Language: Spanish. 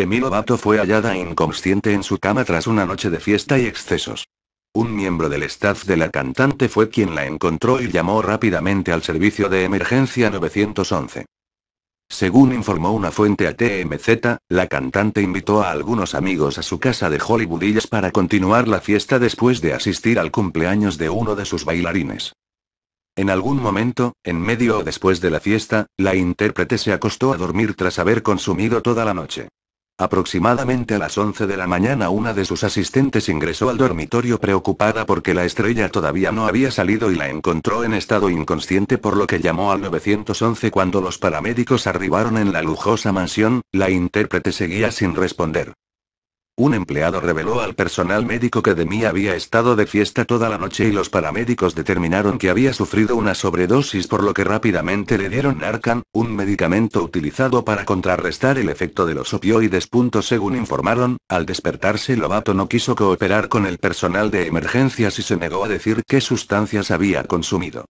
Demi fue hallada inconsciente en su cama tras una noche de fiesta y excesos. Un miembro del staff de la cantante fue quien la encontró y llamó rápidamente al servicio de emergencia 911. Según informó una fuente a TMZ, la cantante invitó a algunos amigos a su casa de Hollywoodillas para continuar la fiesta después de asistir al cumpleaños de uno de sus bailarines. En algún momento, en medio o después de la fiesta, la intérprete se acostó a dormir tras haber consumido toda la noche. Aproximadamente a las 11 de la mañana una de sus asistentes ingresó al dormitorio preocupada porque la estrella todavía no había salido y la encontró en estado inconsciente por lo que llamó al 911 cuando los paramédicos arribaron en la lujosa mansión, la intérprete seguía sin responder. Un empleado reveló al personal médico que Demi había estado de fiesta toda la noche y los paramédicos determinaron que había sufrido una sobredosis por lo que rápidamente le dieron Narcan, un medicamento utilizado para contrarrestar el efecto de los opioides. según informaron, al despertarse Lobato no quiso cooperar con el personal de emergencias y se negó a decir qué sustancias había consumido.